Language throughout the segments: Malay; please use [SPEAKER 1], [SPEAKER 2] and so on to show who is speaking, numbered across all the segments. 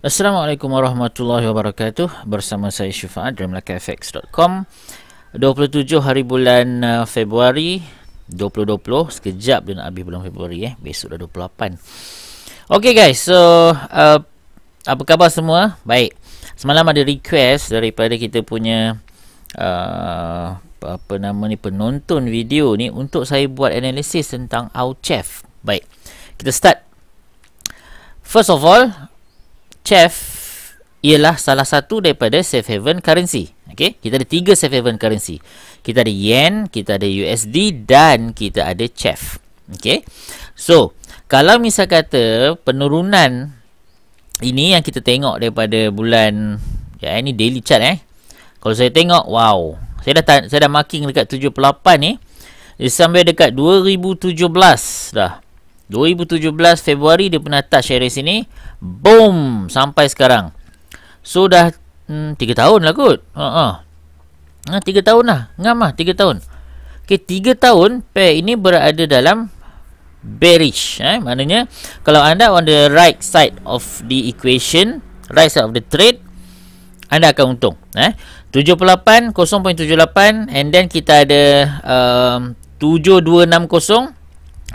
[SPEAKER 1] Assalamualaikum warahmatullahi wabarakatuh Bersama saya Syufa'at dari MelakaFX.com 27 hari bulan uh, Februari 2020 Sekejap dia nak habis bulan Februari eh Besok dah 28 Okay guys, so uh, Apa khabar semua? Baik Semalam ada request daripada kita punya uh, Apa nama ni, penonton video ni Untuk saya buat analisis tentang Auchef Baik, kita start First of all, CHEF ialah salah satu daripada safe haven currency. Okey, kita ada tiga safe haven currency. Kita ada yen, kita ada USD dan kita ada CHEF. Okey. So, kalau misal kata penurunan ini yang kita tengok daripada bulan ya ini daily chart eh. Kalau saya tengok, wow. Saya dah saya dah marking dekat 78 ni. Eh. Sampai dekat 2017 dah. 2017 Februari dia pernah touch share sini. Boom! Sampai sekarang. So dah hmm, 3 tahun lah kot. Ha ha. Ha 3 tahun lah. Ngam lah 3 tahun. Okay 3 tahun pair ini berada dalam bearish. Eh? Maknanya kalau anda on the right side of the equation. Right side of the trade. Anda akan untung. Eh? 78, 0.78 and then kita ada um,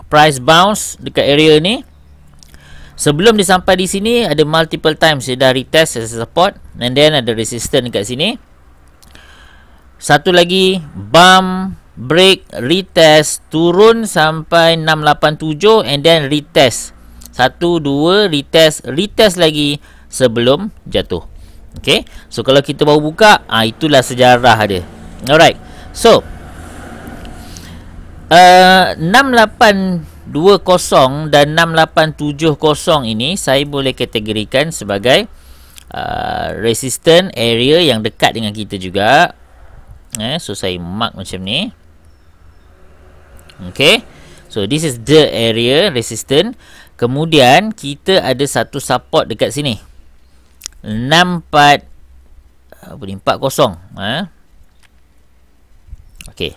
[SPEAKER 1] price bounce dekat area ni sebelum dia sampai di sini ada multiple times dia dah retest as support and then ada resistance dekat sini satu lagi bump break retest turun sampai 687 and then retest satu dua retest retest lagi sebelum jatuh Okay, so kalau kita baru buka, ah itulah sejarah dia. Alright, so 6820 uh, dan 6870 ini saya boleh kategorikan sebagai uh, resistant area yang dekat dengan kita juga. Eh, so saya mark macam ni. Okay. So this is the area resistant. Kemudian kita ada satu support dekat sini. 64 apa ni 40 eh. Okey.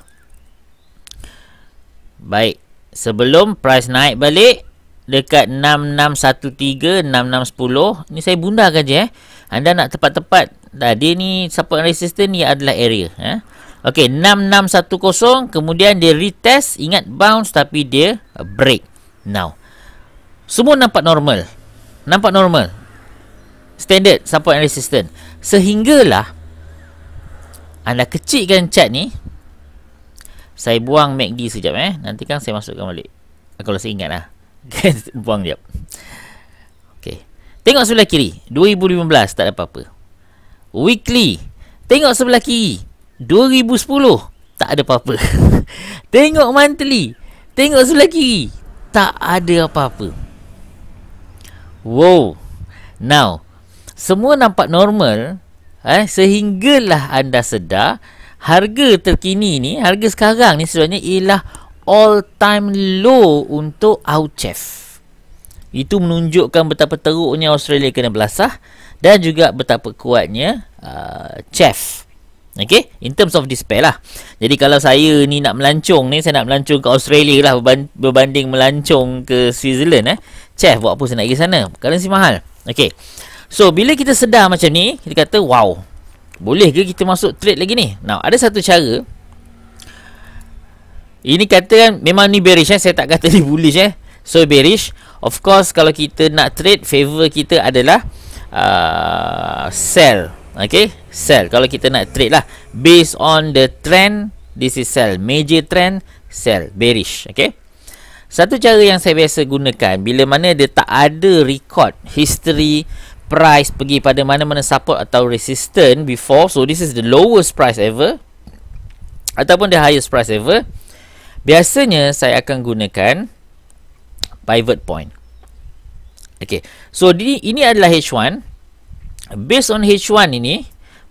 [SPEAKER 1] Baik. Sebelum price naik balik dekat 6613 6610 ni saya bundarkan saja. eh. Anda nak tepat-tepat tadi ni support resistance ni adalah area eh. Okey 6610 kemudian dia retest ingat bounce tapi dia break now. Semua nampak normal. Nampak normal. Standard support and resistance. Sehinggalah anda kecilkan chart ni saya buang MACD sekejap eh. Nanti kan saya masukkan balik. Kalau saya ingat lah. Kan, buang sekejap. Okay. Tengok sebelah kiri. 2015 tak ada apa-apa. Weekly. Tengok sebelah kiri. 2010 tak ada apa-apa. Tengok monthly. Tengok sebelah kiri. Tak ada apa-apa. Wow. Now. Semua nampak normal. Eh, sehinggalah anda sedar harga terkini ni, harga sekarang ni sebenarnya ialah all time low untuk AUCEF. Itu menunjukkan betapa teruknya Australia kena belasah dan juga betapa kuatnya uh, CHEF. Okay, in terms of despair lah. Jadi kalau saya ni nak melancong ni, saya nak melancong ke Australia lah berbanding melancong ke Switzerland eh. CHEF buat apa saya nak pergi sana? Currency mahal. Okay. So, bila kita sedar macam ni, kita kata wow, boleh ke kita masuk trade lagi ni? Now, ada satu cara. Ini kata kan, memang ni bearish eh. Saya tak kata ni bullish eh. So, bearish. Of course, kalau kita nak trade, favor kita adalah uh, sell. Okay? Sell. Kalau kita nak trade lah. Based on the trend, this is sell. Major trend, sell. Bearish. Okay? Satu cara yang saya biasa gunakan, bila mana dia tak ada record history, price pergi pada mana-mana support atau resistance before so this is the lowest price ever ataupun the highest price ever biasanya saya akan gunakan pivot point okey so di, ini adalah h1 based on h1 ini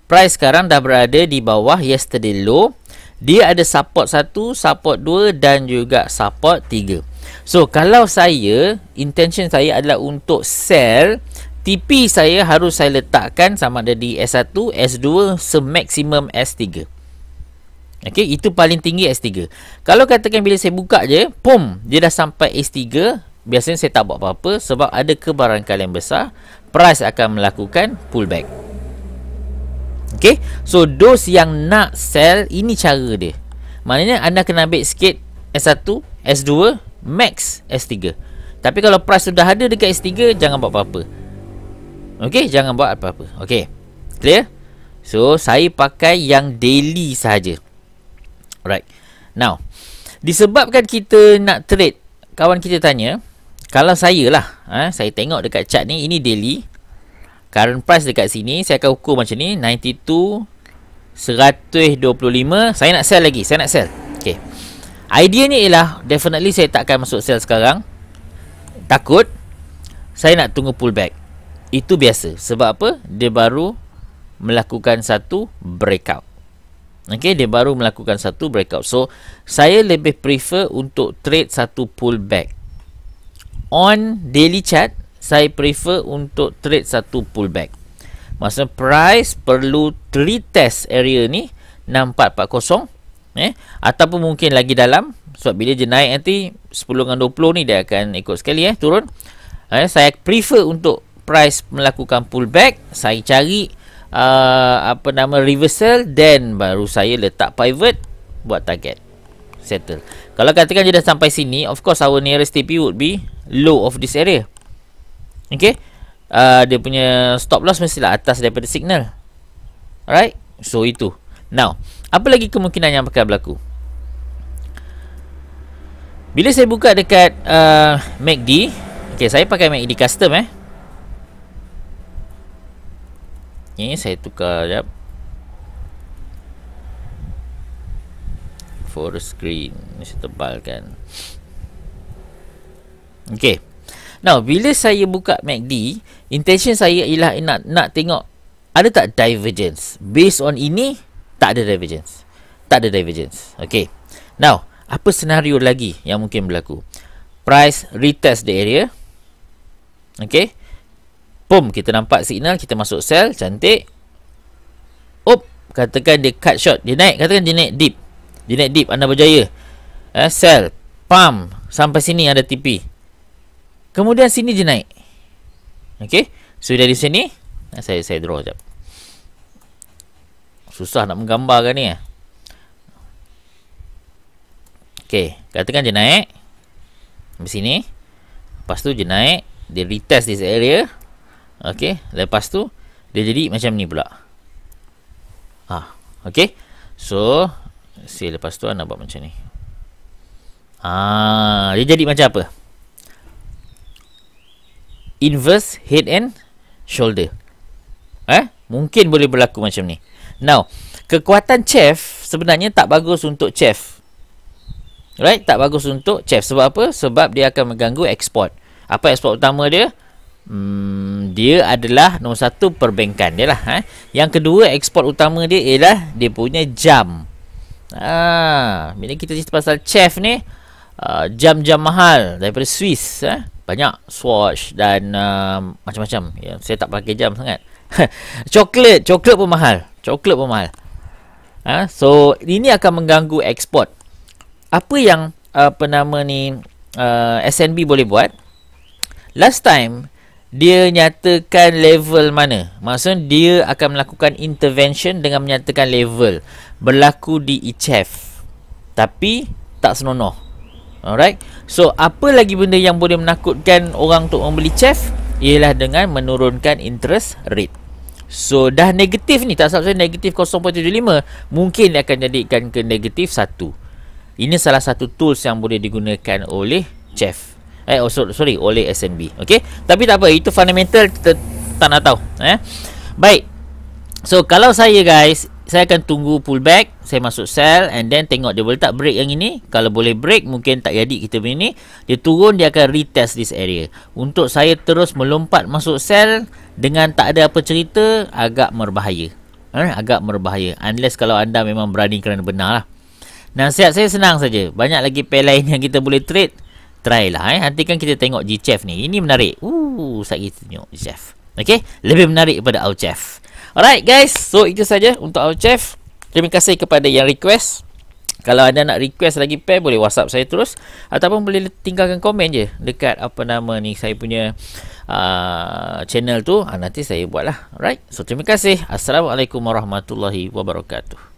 [SPEAKER 1] price sekarang dah berada di bawah yesterday low dia ada support 1 support 2 dan juga support 3 so kalau saya intention saya adalah untuk sell TP saya harus saya letakkan sama ada di S1, S2, semaksimum S3. Okey, itu paling tinggi S3. Kalau katakan bila saya buka je, pum, dia dah sampai S3, biasanya saya tak buat apa-apa sebab ada kebarangkalian besar, price akan melakukan pullback. Okey, so those yang nak sell, ini cara dia. Maknanya anda kena ambil sikit S1, S2, max S3. Tapi kalau price sudah ada dekat S3, jangan buat apa-apa. Okey, jangan buat apa-apa. Okey. Clear? So, saya pakai yang daily sahaja. Alright. Now, disebabkan kita nak trade, kawan kita tanya, kalau saya lah, ha, saya tengok dekat chart ni, ini daily. Current price dekat sini, saya akan ukur macam ni. 92, 125. Saya nak sell lagi. Saya nak sell. Okay. Idea ni ialah, definitely saya takkan masuk sell sekarang. Takut. Saya nak tunggu pullback. Itu biasa. Sebab apa? Dia baru melakukan satu breakout. Okey, dia baru melakukan satu breakout. So, saya lebih prefer untuk trade satu pullback. On daily chart, saya prefer untuk trade satu pullback. Masa price perlu retest area ni, 6440. Eh? Ataupun mungkin lagi dalam. Sebab bila dia naik nanti, 10 dengan 20 ni dia akan ikut sekali. Eh? Turun. Eh, saya prefer untuk price melakukan pullback saya cari uh, apa nama reversal then baru saya letak pivot buat target settle kalau katakan dia dah sampai sini of course our nearest TP would be low of this area okay uh, dia punya stop loss mestilah atas daripada signal alright so itu now apa lagi kemungkinan yang akan berlaku bila saya buka dekat uh, MACD Okay, saya pakai MACD custom eh ni saya tukar jap for screen ni saya tebalkan Okay now bila saya buka macd intention saya ialah nak nak tengok ada tak divergence based on ini tak ada divergence tak ada divergence Okay now apa senario lagi yang mungkin berlaku price retest the area Okay Boom, kita nampak signal, kita masuk sell, cantik. Up, katakan dia cut short, dia naik, katakan dia naik deep. Dia naik deep, anda berjaya. Eh, sell, pam sampai sini ada TP. Kemudian sini dia naik. Okay, so dari sini, eh, saya saya draw sekejap. Susah nak menggambarkan ni. Eh. Okay, katakan dia naik. Sampai sini. Lepas tu dia naik, dia retest this area. Okey, lepas tu dia jadi macam ni pula. Ah, okey. So, si lepas tu anda buat macam ni. Ah, dia jadi macam apa? Inverse head and shoulder. Eh? Mungkin boleh berlaku macam ni. Now, kekuatan chef sebenarnya tak bagus untuk chef. Right? Tak bagus untuk chef. Sebab apa? Sebab dia akan mengganggu export. Apa export utama dia? Hmm, dia adalah nombor satu perbankan dia lah eh. Yang kedua ekspor utama dia ialah dia punya jam ah, Bila kita cerita pasal chef ni uh, Jam-jam mahal daripada Swiss eh. Banyak swatch dan uh, macam-macam ya, Saya tak pakai jam sangat Coklat, coklat pun mahal Coklat pun mahal ah, So ini akan mengganggu ekspor Apa yang uh, nama ni uh, SNB boleh buat Last time dia nyatakan level mana. Maksudnya dia akan melakukan intervention dengan menyatakan level berlaku di ICF. E Tapi tak senonoh. Alright. So apa lagi benda yang boleh menakutkan orang untuk membeli e CHEF ialah dengan menurunkan interest rate. So dah negatif ni tak salah negatif 0.75 mungkin dia akan jadikan ke negatif 1. Ini salah satu tools yang boleh digunakan oleh e CHEF eh oh, sorry oleh SNB okey tapi tak apa itu fundamental kita tak nak tahu eh baik so kalau saya guys saya akan tunggu pullback saya masuk sell and then tengok dia boleh tak break yang ini kalau boleh break mungkin tak jadi kita punya ni dia turun dia akan retest this area untuk saya terus melompat masuk sell dengan tak ada apa cerita agak berbahaya eh, agak berbahaya unless kalau anda memang berani kerana benar lah nasihat saya senang saja banyak lagi pay lain yang kita boleh trade try lah eh. Nanti kan kita tengok G-Chef ni. Ini menarik. Uh, saya kita tengok G-Chef. Okay. Lebih menarik daripada Our Chef. Alright guys. So, itu saja untuk Our Chef. Terima kasih kepada yang request. Kalau anda nak request lagi pair, boleh WhatsApp saya terus. Ataupun boleh tinggalkan komen je dekat apa nama ni saya punya uh, channel tu. Ha, nanti saya buat lah. Alright. So, terima kasih. Assalamualaikum warahmatullahi wabarakatuh.